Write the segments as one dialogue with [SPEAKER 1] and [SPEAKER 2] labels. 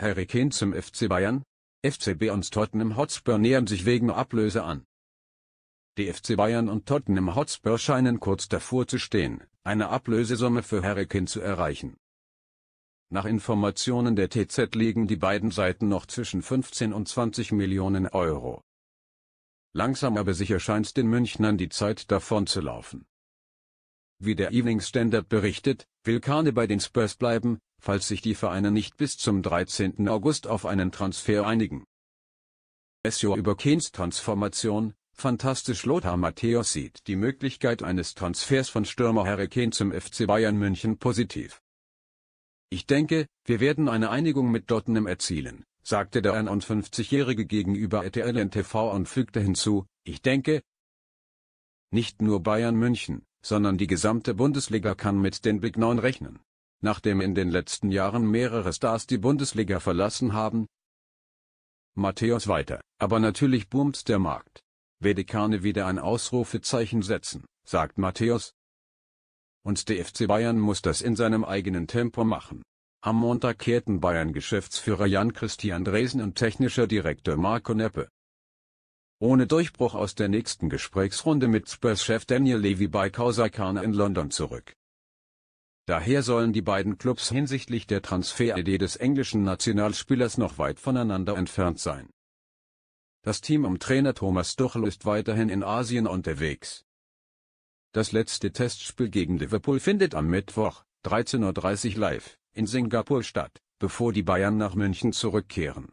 [SPEAKER 1] Harry Kane zum FC Bayern? FCB und Tottenham Hotspur nähern sich wegen Ablöse an. Die FC Bayern und Tottenham Hotspur scheinen kurz davor zu stehen, eine Ablösesumme für Harry Kane zu erreichen. Nach Informationen der TZ liegen die beiden Seiten noch zwischen 15 und 20 Millionen Euro. Langsam aber sicher scheint den Münchnern die Zeit davonzulaufen. Wie der Evening Standard berichtet, will Kane bei den Spurs bleiben, falls sich die Vereine nicht bis zum 13. August auf einen Transfer einigen. Essio über Keynes Transformation, fantastisch Lothar Matthäus sieht die Möglichkeit eines Transfers von Stürmer Harry Kane zum FC Bayern München positiv. Ich denke, wir werden eine Einigung mit Dottenham erzielen, sagte der 51-Jährige gegenüber RTLN TV und fügte hinzu, ich denke, nicht nur Bayern München, sondern die gesamte Bundesliga kann mit den Big Nine rechnen nachdem in den letzten Jahren mehrere Stars die Bundesliga verlassen haben? Matthäus weiter, aber natürlich boomt der Markt. Wedekane wieder ein Ausrufezeichen setzen, sagt Matthäus. Und der FC Bayern muss das in seinem eigenen Tempo machen. Am Montag kehrten Bayern-Geschäftsführer Jan-Christian Dresen und technischer Direktor Marco Neppe. Ohne Durchbruch aus der nächsten Gesprächsrunde mit Spurs-Chef Daniel Levy bei Causa Kausakana in London zurück. Daher sollen die beiden Clubs hinsichtlich der Transferidee des englischen Nationalspielers noch weit voneinander entfernt sein. Das Team um Trainer Thomas Tuchel ist weiterhin in Asien unterwegs. Das letzte Testspiel gegen Liverpool findet am Mittwoch, 13.30 Uhr live, in Singapur statt, bevor die Bayern nach München zurückkehren.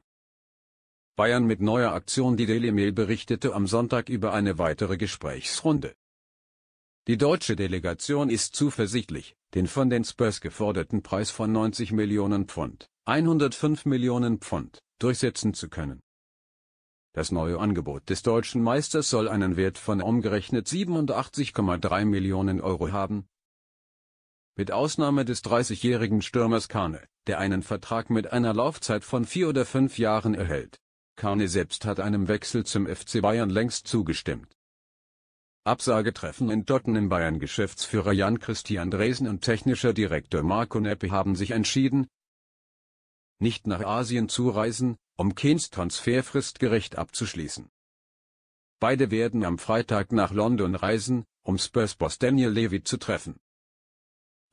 [SPEAKER 1] Bayern mit neuer Aktion Die Daily Mail berichtete am Sonntag über eine weitere Gesprächsrunde. Die deutsche Delegation ist zuversichtlich, den von den Spurs geforderten Preis von 90 Millionen Pfund, 105 Millionen Pfund, durchsetzen zu können. Das neue Angebot des deutschen Meisters soll einen Wert von umgerechnet 87,3 Millionen Euro haben. Mit Ausnahme des 30-jährigen Stürmers Kane, der einen Vertrag mit einer Laufzeit von vier oder fünf Jahren erhält. Kane selbst hat einem Wechsel zum FC Bayern längst zugestimmt. Absagetreffen in Tottenham Bayern Geschäftsführer Jan-Christian Dresen und technischer Direktor Marco Neppe haben sich entschieden, nicht nach Asien zu reisen, um Keynes Transferfrist gerecht abzuschließen. Beide werden am Freitag nach London reisen, um Spurs-Boss Daniel Levy zu treffen.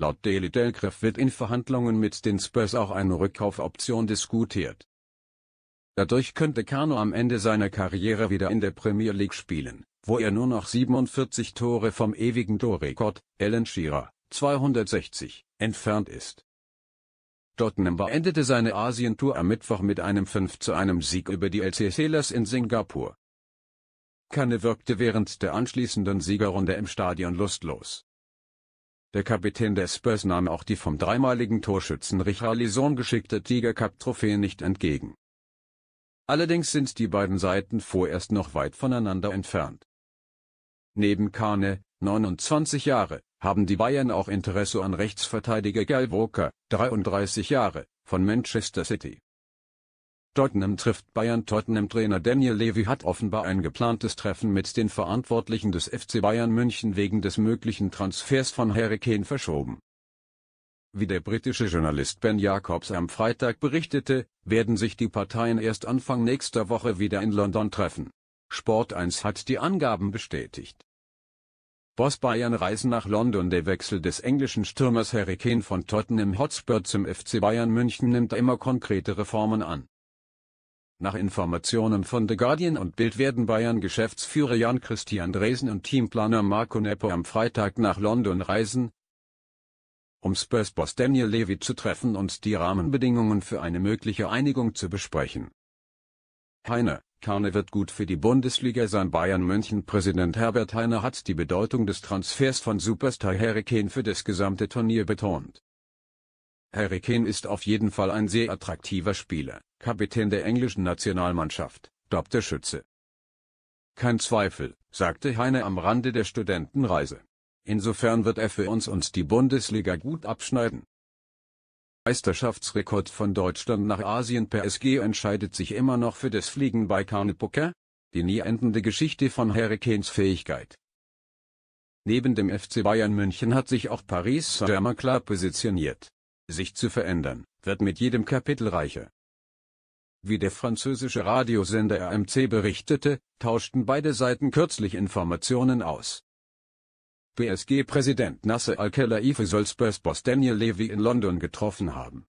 [SPEAKER 1] Laut Daily Telegraph wird in Verhandlungen mit den Spurs auch eine Rückkaufoption diskutiert Dadurch könnte Kano am Ende seiner Karriere wieder in der Premier League spielen, wo er nur noch 47 Tore vom ewigen Torrekord, Alan Shearer, 260, entfernt ist. Tottenham beendete seine Asientour am Mittwoch mit einem 5 zu 1 Sieg über die LC Selas in Singapur. Kane wirkte während der anschließenden Siegerrunde im Stadion lustlos. Der Kapitän der Spurs nahm auch die vom dreimaligen Torschützen Richarlison geschickte Tiger Cup Trophäe nicht entgegen. Allerdings sind die beiden Seiten vorerst noch weit voneinander entfernt. Neben Kane, 29 Jahre, haben die Bayern auch Interesse an Rechtsverteidiger Gal Walker, 33 Jahre, von Manchester City. Tottenham trifft Bayern. Tottenham-Trainer Daniel Levy hat offenbar ein geplantes Treffen mit den Verantwortlichen des FC Bayern München wegen des möglichen Transfers von Harry Kane verschoben. Wie der britische Journalist Ben Jacobs am Freitag berichtete, werden sich die Parteien erst Anfang nächster Woche wieder in London treffen. Sport 1 hat die Angaben bestätigt. Boss Bayern reisen nach London Der Wechsel des englischen Stürmers Harry Kane von Tottenham Hotspur zum FC Bayern München nimmt immer konkrete Reformen an. Nach Informationen von The Guardian und Bild werden Bayern-Geschäftsführer Jan-Christian Dresen und Teamplaner Marco Nepo am Freitag nach London reisen, um Spurs-Boss Daniel Levy zu treffen und die Rahmenbedingungen für eine mögliche Einigung zu besprechen. Heine, Karne wird gut für die Bundesliga sein. Bayern München Präsident Herbert Heine hat die Bedeutung des Transfers von Superstar Harry Kane für das gesamte Turnier betont. Harry Kane ist auf jeden Fall ein sehr attraktiver Spieler, Kapitän der englischen Nationalmannschaft, Doppelschütze. Kein Zweifel, sagte Heine am Rande der Studentenreise. Insofern wird er für uns und die Bundesliga gut abschneiden. Meisterschaftsrekord von Deutschland nach Asien PSG entscheidet sich immer noch für das Fliegen bei Carnepucker, die nie endende Geschichte von Hurricanes Fähigkeit. Neben dem FC Bayern München hat sich auch Paris Saint-Germain klar positioniert. Sich zu verändern, wird mit jedem Kapitel reicher. Wie der französische Radiosender RMC berichtete, tauschten beide Seiten kürzlich Informationen aus. BSG-Präsident Nasser Al-Khelaifi soll Spurs-Boss Daniel Levy in London getroffen haben.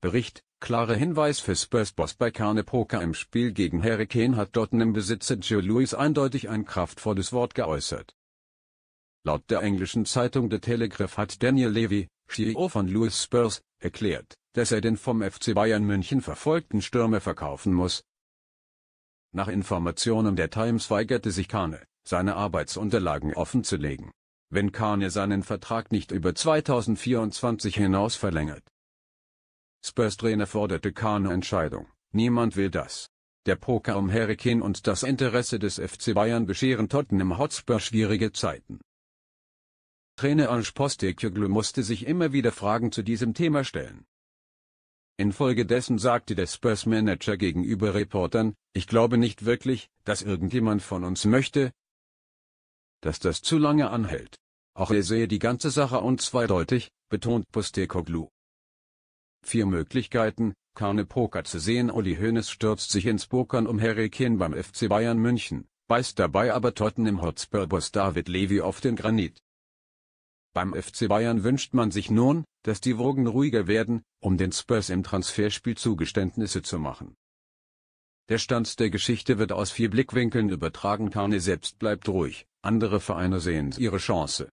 [SPEAKER 1] Bericht, klare Hinweis für Spurs-Boss bei Carne Poker im Spiel gegen Harry Kane hat Tottenham-Besitzer Joe Louis eindeutig ein kraftvolles Wort geäußert. Laut der englischen Zeitung The Telegraph hat Daniel Levy, CEO von Louis Spurs, erklärt, dass er den vom FC Bayern München verfolgten Stürmer verkaufen muss. Nach Informationen der Times weigerte sich Kane, seine Arbeitsunterlagen offenzulegen, wenn Kane seinen Vertrag nicht über 2024 hinaus verlängert. Spurs Trainer forderte Kane Entscheidung, niemand will das. Der Poker um Hurricane und das Interesse des FC Bayern bescheren Tottenham Hotspur schwierige Zeiten. Trainer Ange Postecoglou musste sich immer wieder Fragen zu diesem Thema stellen. Infolgedessen sagte der Spurs-Manager gegenüber Reportern, ich glaube nicht wirklich, dass irgendjemand von uns möchte, dass das zu lange anhält. Auch er sehe die ganze Sache unzweideutig, betont Postekoglu. Vier Möglichkeiten, Karne Poker zu sehen Uli Hoeneß stürzt sich ins Pokern um Harry Kane beim FC Bayern München, beißt dabei aber Tottenham Hotspur-Boss David Levy auf den Granit. Beim FC Bayern wünscht man sich nun, dass die Wogen ruhiger werden, um den Spurs im Transferspiel Zugeständnisse zu machen. Der Stand der Geschichte wird aus vier Blickwinkeln übertragen Kane selbst bleibt ruhig, andere Vereine sehen ihre Chance